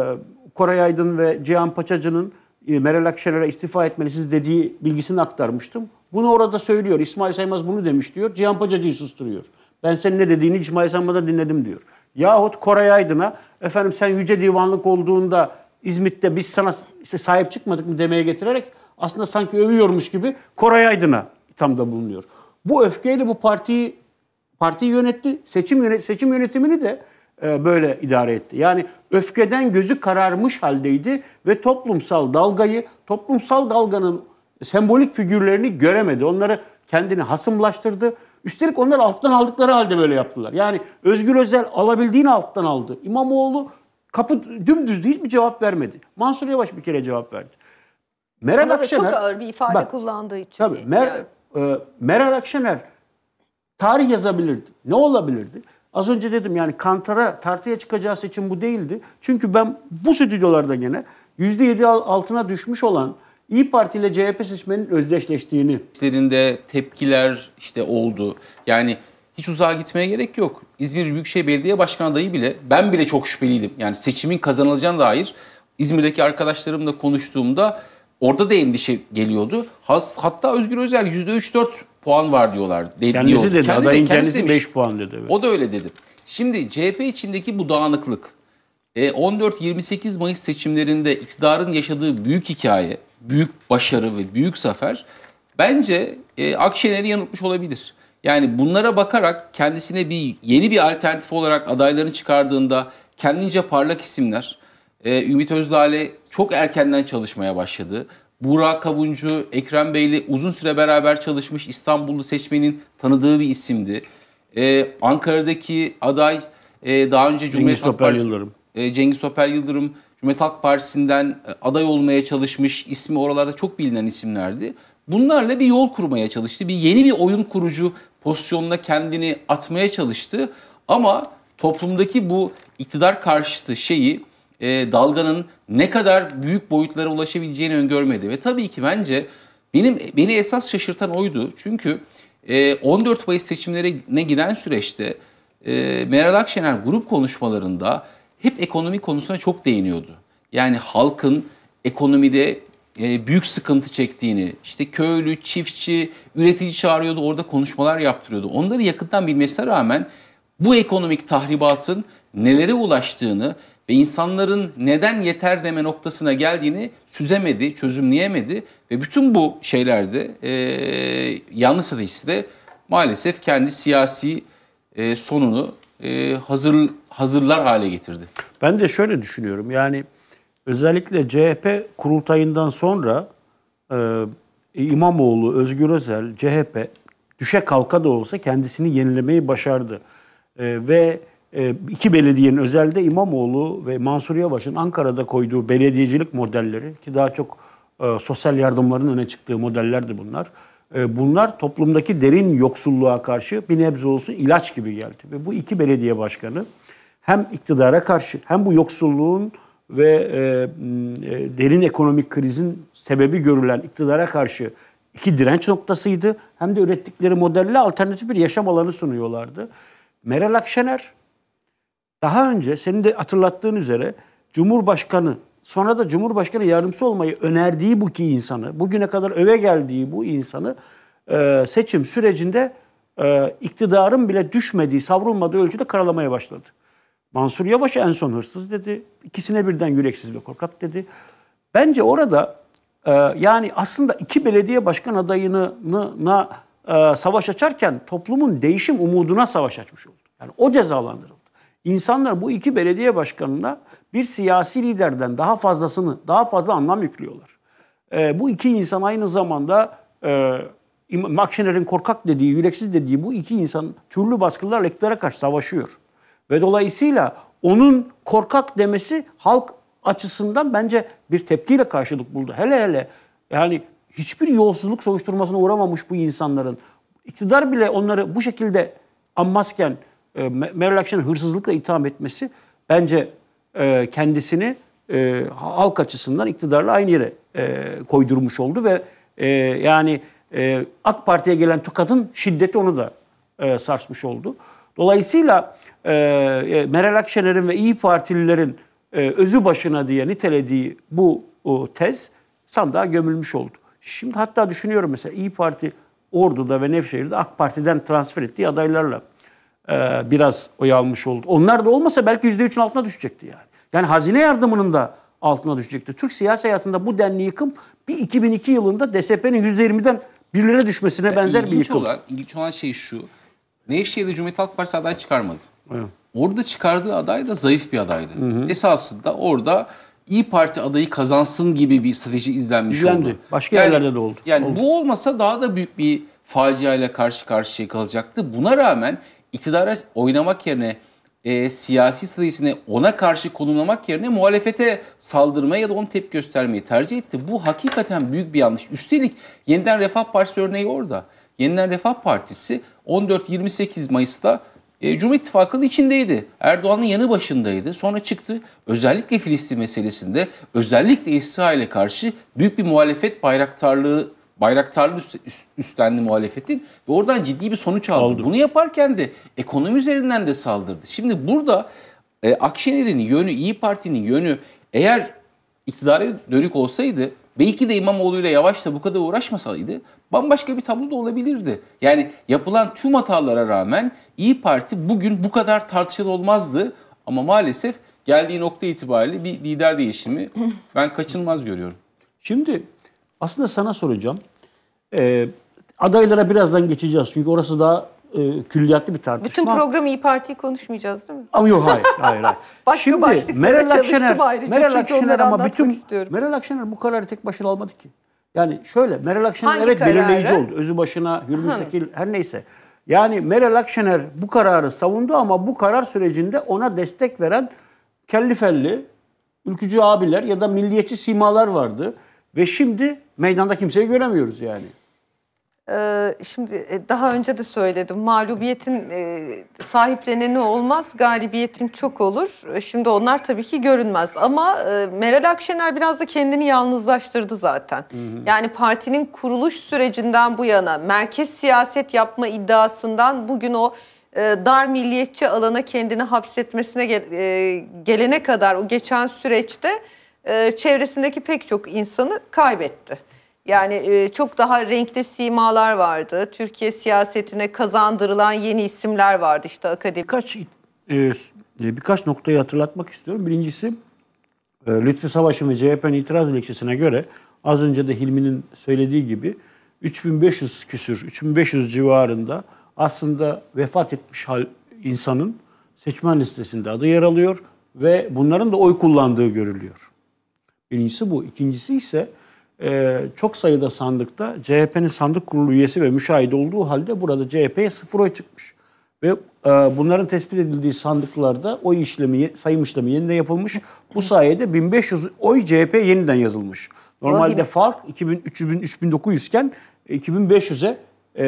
Koray Aydın ve Cihan Paçacı'nın e, Meral Akşener'e istifa etmelisiniz dediği bilgisini aktarmıştım. Bunu orada söylüyor. İsmail Saymaz bunu demiş diyor. Cihan Paçacı'yı susturuyor. Ben senin ne dediğini İsmail Saymaz'dan dinledim diyor. Yahut Koray Aydın'a efendim sen yüce divanlık olduğunda İzmit'te biz sana işte sahip çıkmadık mı demeye getirerek aslında sanki övüyormuş gibi Koray Aydın'a tam da bulunuyor. Bu öfkeyle bu partiyi parti yönetti. Seçim yönet seçim yönetimini de e, böyle idare etti. Yani öfkeden gözü kararmış haldeydi ve toplumsal dalgayı, toplumsal dalganın sembolik figürlerini göremedi. Onları kendini hasımlaştırdı. Üstelik onlar alttan aldıkları halde böyle yaptılar. Yani Özgür Özel alabildiğini alttan aldı. İmamoğlu kapı dümdüzdü hiçbir cevap vermedi. Mansur Yavaş bir kere cevap verdi. Meral Ama Akşener çok ağır bir ifade bak, kullandığı için. Tabii Mer, e, Meral Akşener tarih yazabilirdi. Ne olabilirdi? Az önce dedim yani Kantar'a tartıya çıkacağı seçim bu değildi. Çünkü ben bu stüdyolarda gene %7 altına düşmüş olan İyi Parti ile CHP seçmenin özdeşleştiğini. İşlerinde tepkiler işte oldu. Yani hiç uzağa gitmeye gerek yok. İzmir Büyükşehir Belediye Başkanı adayı bile ben bile çok şüpheliydim. Yani seçimin kazanılacağına dair İzmir'deki arkadaşlarımla konuştuğumda orada da endişe geliyordu. hatta Özgür Özel %3-4 puan var diyorlar. De, kendisi diyor. dedi. Kendi adayın de, kendisi, 5 puan dedi. Evet. O da öyle dedi. Şimdi CHP içindeki bu dağınıklık, 14-28 e, Mayıs seçimlerinde iktidarın yaşadığı büyük hikaye, büyük başarı ve büyük zafer bence e, Akşener'i yanıltmış olabilir. Yani bunlara bakarak kendisine bir yeni bir alternatif olarak adaylarını çıkardığında kendince parlak isimler, e, Ümit Özdağ'le çok erkenden çalışmaya başladı. Burak Kavuncu, Ekrem Bey'le uzun süre beraber çalışmış İstanbullu seçmenin tanıdığı bir isimdi. Ee, Ankara'daki aday e, daha önce Cumhuriyet Cengiz Halk Partisi... Yıldırım. E, Cengiz Topel Yıldırım, Cumhuriyet Halk Partisi'nden e, aday olmaya çalışmış, ismi oralarda çok bilinen isimlerdi. Bunlarla bir yol kurmaya çalıştı. Bir yeni bir oyun kurucu pozisyonuna kendini atmaya çalıştı. Ama toplumdaki bu iktidar karşıtı şeyi e, dalganın ne kadar büyük boyutlara ulaşabileceğini öngörmedi. Ve tabii ki bence benim beni esas şaşırtan oydu. Çünkü e, 14 Mayıs seçimlerine giden süreçte e, Meral Akşener grup konuşmalarında hep ekonomi konusuna çok değiniyordu. Yani halkın ekonomide e, büyük sıkıntı çektiğini, işte köylü, çiftçi, üretici çağırıyordu, orada konuşmalar yaptırıyordu. Onları yakından bilmesine rağmen bu ekonomik tahribatın nelere ulaştığını ve insanların neden yeter deme noktasına geldiğini süzemedi, çözümleyemedi ve bütün bu şeylerde e, yanlış stratejisi de maalesef kendi siyasi e, sonunu e, hazır hazırlar hale getirdi. Ben de şöyle düşünüyorum yani özellikle CHP kurultayından sonra e, İmamoğlu, Özgür Özel, CHP düşe kalka da olsa kendisini yenilemeyi başardı. E, ve e, iki belediyenin özelde İmamoğlu ve Mansur Yavaş'ın Ankara'da koyduğu belediyecilik modelleri ki daha çok e, sosyal yardımların öne çıktığı modellerdi bunlar. E, bunlar toplumdaki derin yoksulluğa karşı bir nebze olsun ilaç gibi geldi. Ve bu iki belediye başkanı hem iktidara karşı hem bu yoksulluğun ve derin ekonomik krizin sebebi görülen iktidara karşı iki direnç noktasıydı. Hem de ürettikleri modelle alternatif bir yaşam alanı sunuyorlardı. Meral Akşener daha önce senin de hatırlattığın üzere Cumhurbaşkanı sonra da Cumhurbaşkanı yardımcısı olmayı önerdiği bu ki insanı, bugüne kadar öve geldiği bu insanı e, seçim sürecinde e, iktidarın bile düşmediği, savrulmadığı ölçüde karalamaya başladı. Mansur Yavaş en son hırsız dedi. İkisine birden yüreksiz ve korkak dedi. Bence orada e, yani aslında iki belediye başkan adayına savaş açarken toplumun değişim umuduna savaş açmış oldu. Yani o cezalandırıldı. İnsanlar bu iki belediye başkanına bir siyasi liderden daha fazlasını, daha fazla anlam yüklüyorlar. E, bu iki insan aynı zamanda e, Akşener'in korkak dediği, yüreksiz dediği bu iki insan türlü baskılarla iktidara karşı savaşıyor. Ve dolayısıyla onun korkak demesi halk açısından bence bir tepkiyle karşılık buldu. Hele hele yani hiçbir yolsuzluk soruşturmasına uğramamış bu insanların. iktidar bile onları bu şekilde anmazken e, Meral Akşener hırsızlıkla itham etmesi bence e, kendisini e, halk açısından iktidarla aynı yere e, koydurmuş oldu ve yani AK Parti'ye gelen tokadın şiddeti onu da sarsmış oldu. Dolayısıyla e, Meral Akşener'in ve İyi Partililerin özü başına diye nitelediği bu o, tez sandığa gömülmüş oldu. Şimdi hatta düşünüyorum mesela İyi Parti Ordu'da ve Nevşehir'de AK Parti'den transfer ettiği adaylarla e, biraz oyalmış oldu. Onlar da olmasa belki %3'ün altına düşecekti yani. Yani hazine yardımının da altına düşecekti. Türk siyasi hayatında bu denli yıkım bir 2002 yılında DSP'nin %20'den birlere düşmesine ya benzer bir yıkım. Olan, ilginç olan şey şu. Nevşehir'de Cumhuriyet Halk Partisi aday çıkarmadı. Evet. Orada çıkardığı aday da zayıf bir adaydı. Hı hı. Esasında orada İyi Parti adayı kazansın gibi bir strateji izlenmiş İzlendi. oldu. Başka yani, yerlerde de oldu. Yani oldu. bu olmasa daha da büyük bir faciayla karşı karşıya kalacaktı. Buna rağmen iktidara oynamak yerine e, siyasi stratejisini ona karşı konumlamak yerine muhalefete saldırmaya ya da onun tepki göstermeyi tercih etti. Bu hakikaten büyük bir yanlış. Üstelik yeniden Refah Partisi örneği orada. Yeniden Refah Partisi 14-28 Mayıs'ta e, Cumhur İttifakı'nın içindeydi. Erdoğan'ın yanı başındaydı. Sonra çıktı. Özellikle Filistin meselesinde, özellikle İsrail'e karşı büyük bir muhalefet bayraktarlığı Bayraktarlı üst, üst, üstlendi muhalefetin ve oradan ciddi bir sonuç aldı. aldı. Bunu yaparken de ekonomi üzerinden de saldırdı. Şimdi burada e, Akşener'in yönü, İyi Parti'nin yönü eğer iktidara dönük olsaydı belki de İmamoğlu ile yavaş bu kadar uğraşmasaydı bambaşka bir tablo da olabilirdi. Yani yapılan tüm hatalara rağmen İyi Parti bugün bu kadar tartışılı olmazdı ama maalesef geldiği nokta itibariyle bir lider değişimi ben kaçınılmaz görüyorum. Şimdi aslında sana soracağım. E, adaylara birazdan geçeceğiz. Çünkü orası daha e, külliyatlı bir tartışma. Bütün programı İyi Parti'yi konuşmayacağız değil mi? Ama yok hayır. hayır, hayır. Şimdi Meral Akşener, ayrıca, Meral Akşener ama bütün istiyorum. Meral Akşener bu kararı tek başına almadı ki. Yani şöyle Meral Akşener Hangi evet kararı? belirleyici oldu. Özü başına, Hürmüz Tekil her neyse. Yani Meral Akşener bu kararı savundu ama bu karar sürecinde ona destek veren kelli felli ülkücü abiler ya da milliyetçi simalar vardı. Ve şimdi meydanda kimseyi göremiyoruz yani. Ee, şimdi e, daha önce de söyledim mağlubiyetin e, sahipleneni olmaz galibiyetin çok olur. E, şimdi onlar tabii ki görünmez ama Meral Akşener biraz da kendini yalnızlaştırdı zaten. Hı hı. Yani partinin kuruluş sürecinden bu yana merkez siyaset yapma iddiasından bugün o dar milliyetçi alana kendini hapsetmesine gelene kadar o geçen süreçte e, çevresindeki pek çok insanı kaybetti. Yani e, çok daha renkli simalar vardı. Türkiye siyasetine kazandırılan yeni isimler vardı işte akademik. Birkaç, e, e birkaç noktayı hatırlatmak istiyorum. Birincisi e, Lütfi Savaş'ın ve CHP'nin itiraz dilekçesine göre az önce de Hilmi'nin söylediği gibi 3500 küsür, 3500 civarında aslında vefat etmiş hal, insanın seçmen listesinde adı yer alıyor ve bunların da oy kullandığı görülüyor. Birincisi bu. İkincisi ise e, çok sayıda sandıkta CHP'nin sandık kurulu üyesi ve müşahidi olduğu halde burada CHP'ye sıfır oy çıkmış. Ve e, bunların tespit edildiği sandıklarda oy işlemi, sayım işlemi yeniden yapılmış. Bu sayede 1500 oy CHP yeniden yazılmış. Normalde fark 2000, 3000, 3900 iken 2500'e e,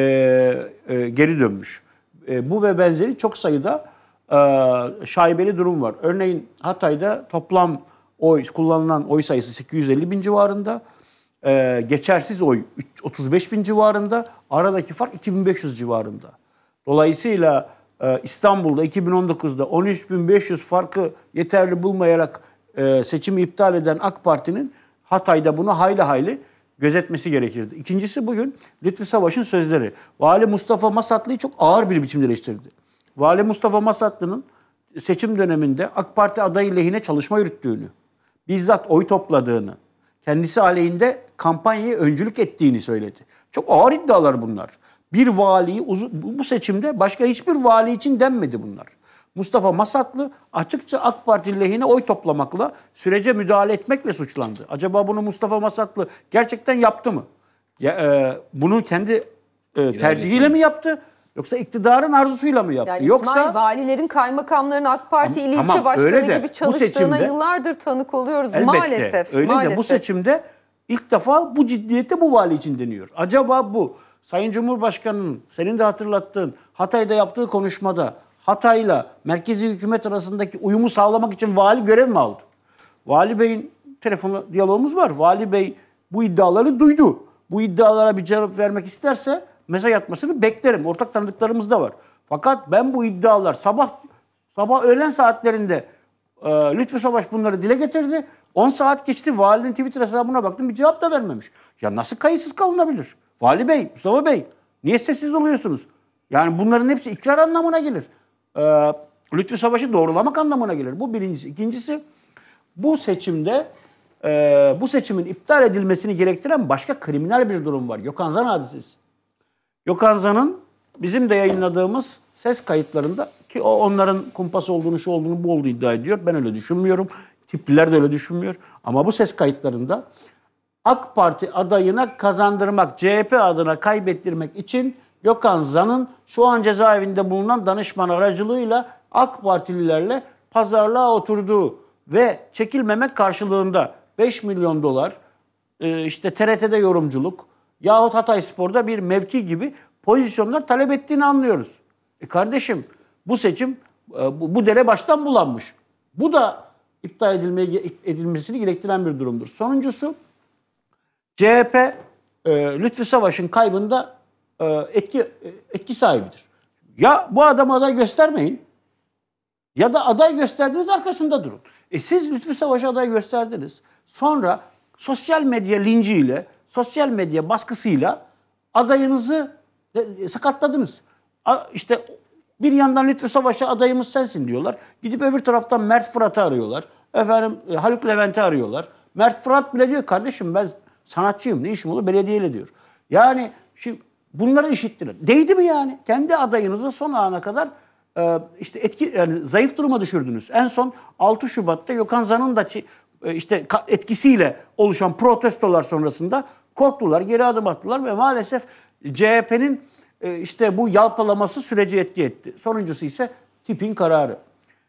e, geri dönmüş. E, bu ve benzeri çok sayıda e, şaibeli durum var. Örneğin Hatay'da toplam Oy, kullanılan oy sayısı 850 bin civarında. Ee, geçersiz oy 35 bin civarında. Aradaki fark 2500 civarında. Dolayısıyla e, İstanbul'da 2019'da 13.500 farkı yeterli bulmayarak e, seçimi iptal eden AK Parti'nin Hatay'da bunu hayli hayli gözetmesi gerekirdi. İkincisi bugün Lütfi Savaş'ın sözleri. Vali Mustafa Masatlı'yı çok ağır bir biçimde eleştirdi. Vali Mustafa Masatlı'nın seçim döneminde AK Parti adayı lehine çalışma yürüttüğünü, bizzat oy topladığını, kendisi aleyhinde kampanyayı öncülük ettiğini söyledi. Çok ağır iddialar bunlar. Bir valiyi bu seçimde başka hiçbir vali için denmedi bunlar. Mustafa Masatlı açıkça AK Parti lehine oy toplamakla, sürece müdahale etmekle suçlandı. Acaba bunu Mustafa Masatlı gerçekten yaptı mı? Ya, e, bunu kendi e, tercihiyle mi yaptı? Yoksa iktidarın arzusuyla mı yaptı? Yani Yoksa İsmail, valilerin, kaymakamların, AK Parti ama, ilçe tamam, başkanı de, gibi çalıştığına seçimde, yıllardır tanık oluyoruz elbette, maalesef. Öyle maalesef. de bu seçimde ilk defa bu ciddiyette bu vali için deniyor. Acaba bu Sayın Cumhurbaşkanı'nın senin de hatırlattığın Hatay'da yaptığı konuşmada Hatay'la merkezi hükümet arasındaki uyumu sağlamak için vali görev mi aldı? Vali Bey'in telefonu diyalogumuz var. Vali Bey bu iddiaları duydu. Bu iddialara bir cevap vermek isterse mesaj atmasını beklerim. Ortak tanıdıklarımız da var. Fakat ben bu iddialar sabah sabah öğlen saatlerinde e, Lütfü Savaş bunları dile getirdi. 10 saat geçti. Valinin Twitter hesabına baktım. Bir cevap da vermemiş. Ya nasıl kayıtsız kalınabilir? Vali Bey, Mustafa Bey niye sessiz oluyorsunuz? Yani bunların hepsi ikrar anlamına gelir. Ee, Lütfü Savaş'ı doğrulamak anlamına gelir. Bu birincisi. İkincisi bu seçimde e, bu seçimin iptal edilmesini gerektiren başka kriminal bir durum var. Gökhan Zan hadisesi. Yokanza'nın bizim de yayınladığımız ses kayıtlarında ki o onların kumpas olduğunu, şu olduğunu, bu olduğu iddia ediyor. Ben öyle düşünmüyorum. Tipliler de öyle düşünmüyor. Ama bu ses kayıtlarında AK Parti adayına kazandırmak, CHP adına kaybettirmek için Gökhan Zan'ın şu an cezaevinde bulunan danışman aracılığıyla AK Partililerle pazarlığa oturduğu ve çekilmemek karşılığında 5 milyon dolar, e, işte TRT'de yorumculuk, yahut Hatay Spor'da bir mevki gibi pozisyonlar talep ettiğini anlıyoruz. E kardeşim bu seçim e, bu dere baştan bulanmış. Bu da iptal edilme, edilmesini gerektiren bir durumdur. Sonuncusu CHP e, Lütfi Savaş'ın kaybında e, etki etki sahibidir. Ya bu adamı aday göstermeyin ya da aday gösterdiniz arkasında durun. E siz Lütfi Savaşı aday gösterdiniz. Sonra sosyal medya linciyle sosyal medya baskısıyla adayınızı e, sakatladınız. İşte bir yandan Lütfü Savaş'a adayımız sensin diyorlar. Gidip öbür taraftan Mert Fırat'ı arıyorlar. Efendim e, Haluk Levent'i arıyorlar. Mert Fırat bile diyor kardeşim ben sanatçıyım ne işim olur belediyeyle diyor. Yani şimdi bunları işittiler. Değdi mi yani? Kendi adayınızı son ana kadar e, işte etki yani zayıf duruma düşürdünüz. En son 6 Şubat'ta Gökhan Zan'ın da e, işte etkisiyle oluşan protestolar sonrasında korktular, geri adım attılar ve maalesef CHP'nin e, işte bu yalpalaması süreci etki etti. Sonuncusu ise tipin kararı.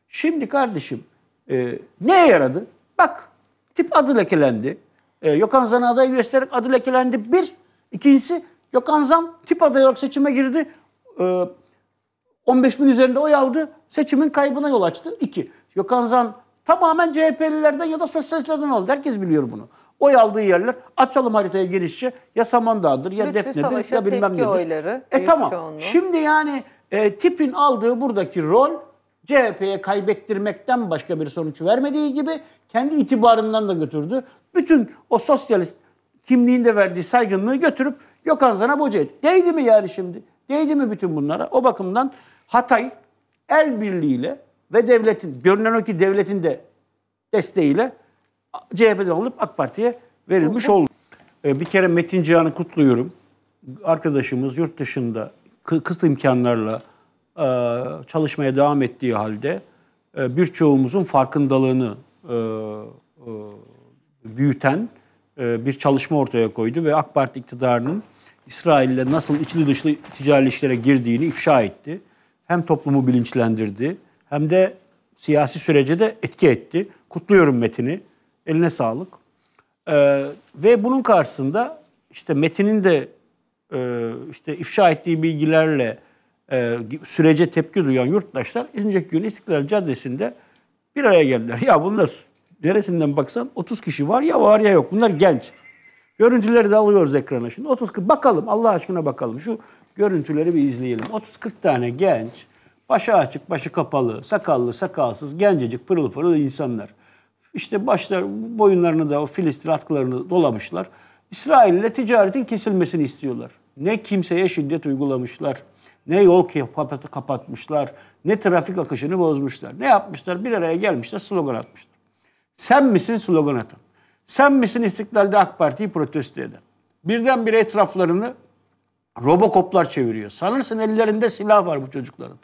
Şimdi kardeşim e, neye yaradı? Bak tip adı lekelendi. E, Gökhan Zan'ı aday göstererek adı lekelendi. Bir. ikincisi Yokan Zan tip aday olarak seçime girdi. E, 15 bin üzerinde oy aldı. Seçimin kaybına yol açtı. İki. Yokan Zan Tamamen CHP'lilerden ya da sosyalistlerden oldu. Herkes biliyor bunu. Oy aldığı yerler açalım haritaya genişçe ya Samandağ'dır ya Lütfü Defne'dir ya bilmem nedir. oyları. E tamam. Çoğunluğu. Şimdi yani e, tipin aldığı buradaki rol CHP'ye kaybettirmekten başka bir sonuç vermediği gibi kendi itibarından da götürdü. Bütün o sosyalist kimliğinde verdiği saygınlığı götürüp Gökhan'zana boca etti. Değdi mi yani şimdi? Değdi mi bütün bunlara? O bakımdan Hatay el birliğiyle ve devletin, görünen o ki devletin de desteğiyle CHP'den alınıp AK Parti'ye verilmiş oldu. Ee, bir kere Metin Cihan'ı kutluyorum. Arkadaşımız yurt dışında kısıt imkanlarla e, çalışmaya devam ettiği halde e, birçoğumuzun farkındalığını e, büyüten bir çalışma ortaya koydu ve AK Parti iktidarının İsrail'le nasıl içli dışlı ticari işlere girdiğini ifşa etti. Hem toplumu bilinçlendirdi, hem de siyasi sürece de etki etti. Kutluyorum Metin'i. Eline sağlık. Ee, ve bunun karşısında işte Metin'in de e, işte ifşa ettiği bilgilerle e, sürece tepki duyan yurttaşlar önceki gün İstiklal Caddesi'nde bir araya geldiler. Ya bunlar neresinden baksan 30 kişi var ya var ya yok. Bunlar genç. Görüntüleri de alıyoruz ekrana şimdi. 30 bakalım Allah aşkına bakalım. Şu görüntüleri bir izleyelim. 30-40 tane genç Başı açık, başı kapalı, sakallı, sakalsız, gencecik, pırıl pırıl insanlar. İşte başlar, boyunlarını da o Filistin atkılarını dolamışlar. İsrail ile ticaretin kesilmesini istiyorlar. Ne kimseye şiddet uygulamışlar, ne yol kapatmışlar, ne trafik akışını bozmuşlar. Ne yapmışlar? Bir araya gelmişler, slogan atmışlar. Sen misin slogan atan? Sen misin istiklalde AK Parti'yi protesto eden? Birdenbire etraflarını robokoplar çeviriyor. Sanırsın ellerinde silah var bu çocukların.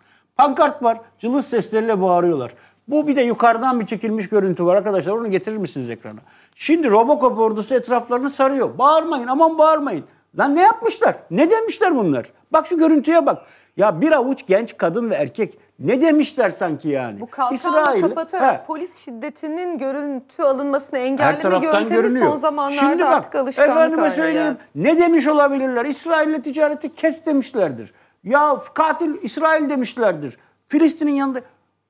Pankart var. Cılız sesleriyle bağırıyorlar. Bu bir de yukarıdan bir çekilmiş görüntü var arkadaşlar. Onu getirir misiniz ekrana? Şimdi Robocop ordusu etraflarını sarıyor. Bağırmayın aman bağırmayın. Lan ne yapmışlar? Ne demişler bunlar? Bak şu görüntüye bak. Ya bir avuç genç kadın ve erkek ne demişler sanki yani? Bu İsrail, kapatarak he. polis şiddetinin görüntü alınmasını engelleme yöntemi görünüyor. son zamanlarda Şimdi bak, artık alışkanlık Efendime söyleyeyim ne demiş olabilirler? İsrail'le ticareti kes demişlerdir. Ya katil İsrail demişlerdir. Filistin'in yanında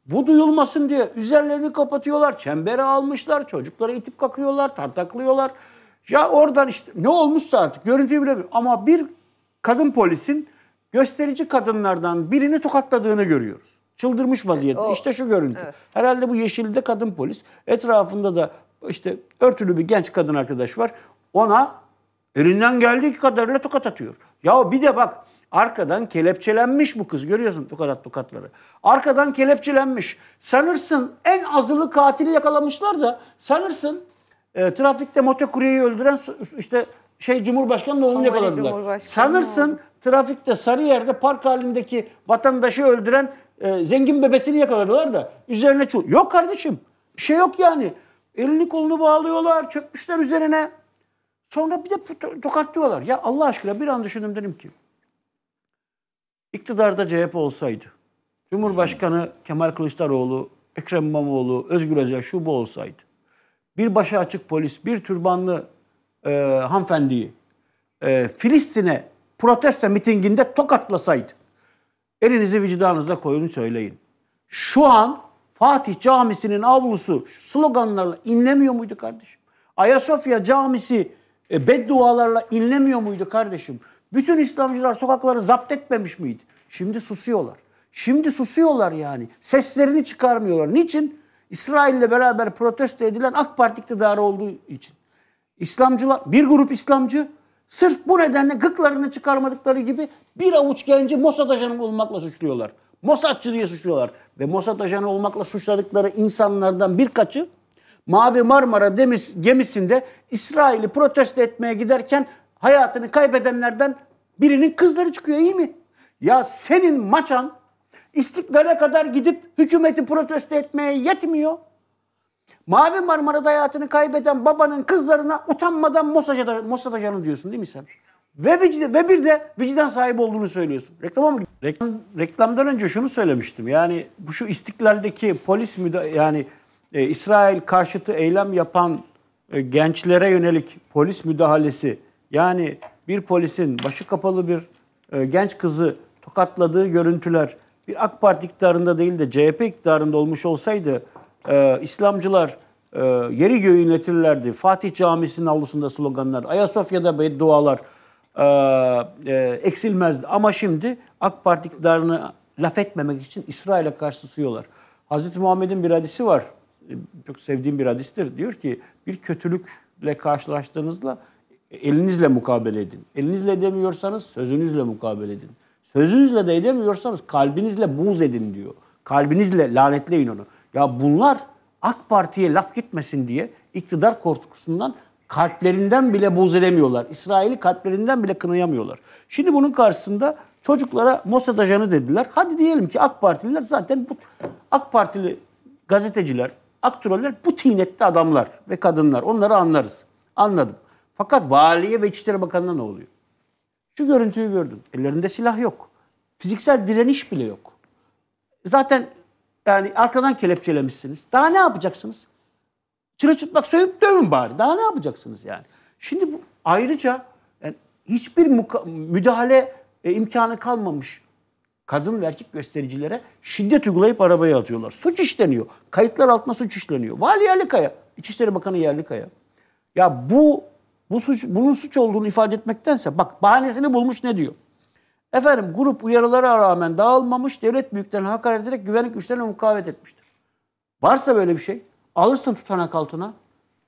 bu duyulmasın diye üzerlerini kapatıyorlar. Çembere almışlar. Çocuklara itip kakıyorlar, tartaklıyorlar. Ya oradan işte ne olmuşsa artık görüntüyü bile ama bir kadın polisin gösterici kadınlardan birini tokatladığını görüyoruz. Çıldırmış vaziyette. İşte şu görüntü. Evet. Herhalde bu yeşilde kadın polis. Etrafında da işte örtülü bir genç kadın arkadaş var. Ona elinden geldiği kadarıyla tokat atıyor. Ya bir de bak Arkadan kelepçelenmiş bu kız. Görüyorsun tokat tokatları. Arkadan kelepçelenmiş. Sanırsın en azılı katili yakalamışlar da sanırsın e, trafikte motokuryeyi öldüren işte şey Cumhurbaşkanı da onu yakaladılar. Sanırsın trafikte sarı yerde park halindeki vatandaşı öldüren e, zengin bebesini yakaladılar da üzerine çul. Yok kardeşim. Bir şey yok yani. Elini kolunu bağlıyorlar, çökmüşler üzerine. Sonra bir de tokatlıyorlar. Ya Allah aşkına bir an düşündüm dedim ki İktidarda CHP olsaydı, Cumhurbaşkanı Kemal Kılıçdaroğlu, Ekrem İmamoğlu, Özgür Özel şu bu olsaydı, bir başa açık polis, bir türbanlı e, hanımefendiyi e, Filistin'e protesto mitinginde tokatlasaydı, elinizi vicdanınıza koyun söyleyin. Şu an Fatih Camisi'nin avlusu sloganlarla inlemiyor muydu kardeşim? Ayasofya Camisi e, beddualarla inlemiyor muydu kardeşim? Bütün İslamcılar sokakları zapt etmemiş miydi? Şimdi susuyorlar. Şimdi susuyorlar yani. Seslerini çıkarmıyorlar. Niçin? İsrail'le beraber protesto edilen AK Parti iktidarı olduğu için. İslamcılar, bir grup İslamcı sırf bu nedenle gıklarını çıkarmadıkları gibi bir avuç genci Mossad ajanı olmakla suçluyorlar. Mossadçı diye suçluyorlar. Ve Mossad ajanı olmakla suçladıkları insanlardan birkaçı Mavi Marmara demis, gemisinde İsrail'i protesto etmeye giderken hayatını kaybedenlerden birinin kızları çıkıyor iyi mi? Ya senin maçan istiklale kadar gidip hükümeti protesto etmeye yetmiyor. Mavi Marmara'da hayatını kaybeden babanın kızlarına utanmadan Mossad'a Mossad ajanı diyorsun değil mi sen? Ve, vicdan, ve bir de vicdan sahibi olduğunu söylüyorsun. Reklama mı? Reklam, reklamdan önce şunu söylemiştim. Yani bu şu istiklaldeki polis müda yani e, İsrail karşıtı eylem yapan e, gençlere yönelik polis müdahalesi yani bir polisin başı kapalı bir e, genç kızı tokatladığı görüntüler bir AK Parti iktidarında değil de CHP iktidarında olmuş olsaydı e, İslamcılar e, yeri göğü yönetirlerdi. Fatih Camisi'nin avlusunda sloganlar, Ayasofya'da beddualar e, e, eksilmezdi. Ama şimdi AK Parti iktidarını laf etmemek için İsrail'e karşı susuyorlar. Hz. Muhammed'in bir hadisi var. E, çok sevdiğim bir hadistir. Diyor ki bir kötülükle karşılaştığınızda e, elinizle mukabele edin. Elinizle edemiyorsanız sözünüzle mukabele edin. Sözünüzle de edemiyorsanız kalbinizle buz edin diyor. Kalbinizle lanetleyin onu. Ya bunlar AK Parti'ye laf gitmesin diye iktidar korkusundan kalplerinden bile buz edemiyorlar. İsrail'i kalplerinden bile kınayamıyorlar. Şimdi bunun karşısında çocuklara Mossad ajanı dediler. Hadi diyelim ki AK Partililer zaten bu AK Partili gazeteciler, aktüeller bu tinette adamlar ve kadınlar. Onları anlarız. Anladım. Fakat valiye ve İçişleri Bakanı'na ne oluyor? Şu görüntüyü gördüm. Ellerinde silah yok. Fiziksel direniş bile yok. Zaten yani arkadan kelepçelemişsiniz. Daha ne yapacaksınız? Çıra çıplak soyup dövün bari. Daha ne yapacaksınız yani? Şimdi bu, ayrıca yani hiçbir müdahale e, imkanı kalmamış kadın ve erkek göstericilere şiddet uygulayıp arabaya atıyorlar. Suç işleniyor. Kayıtlar altına suç işleniyor. Vali Yerlikaya, İçişleri Bakanı Yerlikaya. Ya bu bu suç, bunun suç olduğunu ifade etmektense bak bahanesini bulmuş ne diyor? Efendim grup uyarılara rağmen dağılmamış, devlet büyüklerine hakaret ederek güvenlik güçlerine mukavemet etmiştir. Varsa böyle bir şey, alırsın tutanak altına.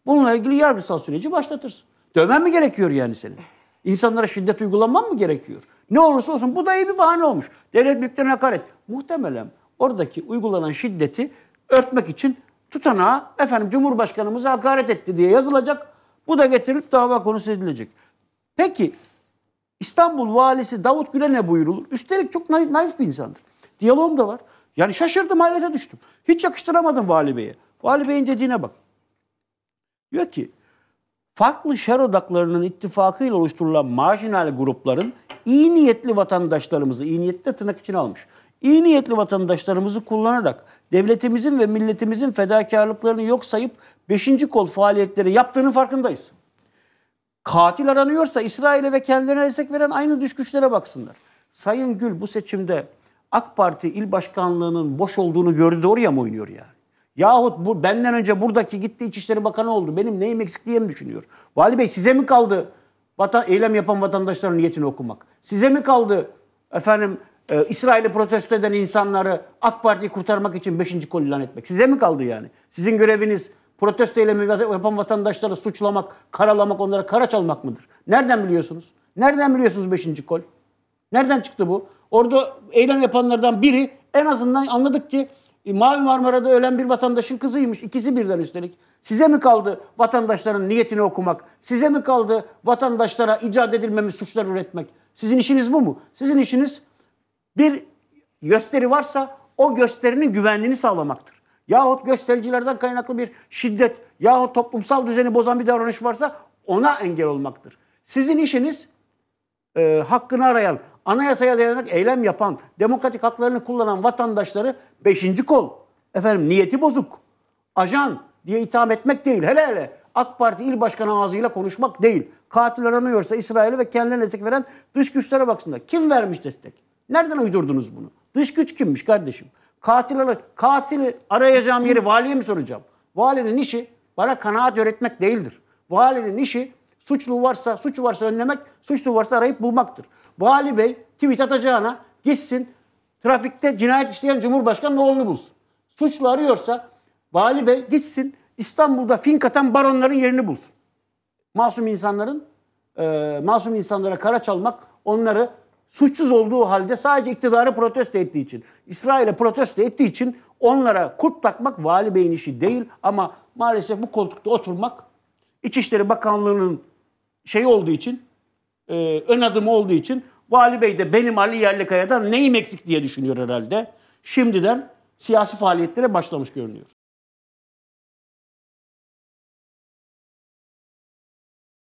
Bununla ilgili yargısal süreci başlatırsın. Dövmen mi gerekiyor yani senin? İnsanlara şiddet uygulanman mı gerekiyor? Ne olursa olsun bu da iyi bir bahane olmuş. Devlet büyüklerine hakaret. Muhtemelen oradaki uygulanan şiddeti örtmek için tutanağa efendim Cumhurbaşkanımıza hakaret etti diye yazılacak. Bu da getirilip dava konusu edilecek. Peki İstanbul valisi Davut Gül'e ne buyurulur? Üstelik çok naif, naif bir insandır. Diyaloğum da var. Yani şaşırdım hayrete düştüm. Hiç yakıştıramadım vali beye. Vali beyin dediğine bak. Diyor ki farklı şer odaklarının ittifakıyla oluşturulan marjinal grupların iyi niyetli vatandaşlarımızı iyi niyetli tırnak için almış İyi niyetli vatandaşlarımızı kullanarak devletimizin ve milletimizin fedakarlıklarını yok sayıp 5. kol faaliyetleri yaptığının farkındayız. Katil aranıyorsa İsrail'e ve kendilerine destek veren aynı düş baksınlar. Sayın Gül bu seçimde AK Parti il başkanlığının boş olduğunu gördü de oraya mı oynuyor yani? Yahut bu, benden önce buradaki gitti İçişleri Bakanı oldu. Benim neyim eksik diye mi düşünüyor? Vali Bey size mi kaldı vatan, eylem yapan vatandaşların niyetini okumak? Size mi kaldı efendim e, İsrail'i protesto eden insanları AK Parti'yi kurtarmak için 5. kol ilan etmek. Size mi kaldı yani? Sizin göreviniz protesto eylemi yapan vatandaşları suçlamak, karalamak, onlara kara çalmak mıdır? Nereden biliyorsunuz? Nereden biliyorsunuz 5. kol? Nereden çıktı bu? Orada eylem yapanlardan biri en azından anladık ki e, Mavi Marmara'da ölen bir vatandaşın kızıymış. İkisi birden üstelik. Size mi kaldı vatandaşların niyetini okumak? Size mi kaldı vatandaşlara icat edilmemiş suçlar üretmek? Sizin işiniz bu mu? Sizin işiniz bir gösteri varsa o gösterinin güvenliğini sağlamaktır. Yahut göstericilerden kaynaklı bir şiddet yahut toplumsal düzeni bozan bir davranış varsa ona engel olmaktır. Sizin işiniz e, hakkını arayan, anayasaya dayanarak eylem yapan, demokratik haklarını kullanan vatandaşları beşinci kol, efendim niyeti bozuk, ajan diye itham etmek değil. Hele hele AK Parti il başkanı ağzıyla konuşmak değil. Katil aranıyorsa İsrail'e ve kendilerine destek veren dış güçlere baksınlar. Kim vermiş destek? Nereden uydurdunuz bunu? Dış güç kimmiş kardeşim? Katil katili arayacağım yeri valiye mi soracağım? Valinin işi bana kanaat öğretmek değildir. Valinin işi suçlu varsa, suç varsa önlemek, suçlu varsa arayıp bulmaktır. Vali Bey tweet atacağına gitsin trafikte cinayet işleyen cumhurbaşkanı oğlunu bulsun. Suçlu arıyorsa Vali Bey gitsin İstanbul'da fink atan baronların yerini bulsun. Masum insanların, e, masum insanlara kara çalmak, onları suçsuz olduğu halde sadece iktidarı protesto ettiği için, İsrail'e protesto ettiği için onlara kurt takmak vali beyin işi değil ama maalesef bu koltukta oturmak İçişleri Bakanlığı'nın şey olduğu için, e, ön adımı olduğu için Vali Bey de benim Ali Yerlikaya'dan neyim eksik diye düşünüyor herhalde. Şimdiden siyasi faaliyetlere başlamış görünüyor.